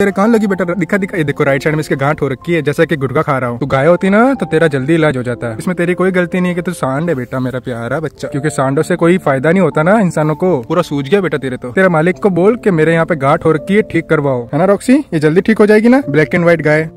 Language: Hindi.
तेरे कान लगी बेटा दिखा दिखा ये देखो राइट साइड में इसके गांठ हो रखी है जैसा कि गुटखा खा रहा हूँ तू गाय होती ना तो तेरा जल्दी इलाज हो जाता है इसमें तेरी कोई गलती नहीं है कि तू सांड है बेटा मेरा प्यारा बच्चा क्योंकि सांडों से कोई फायदा नहीं होता ना इंसानों को पूरा सूझ गया बेटा तेरे तो तेरे मालिक को बोल के मेरे यहाँ पे गांठ हो रखी है ठीक करवाओ है ना रॉक्सी ये जल्दी ठीक हो जाएगी ना ब्लैक एंड व्हाइट गाय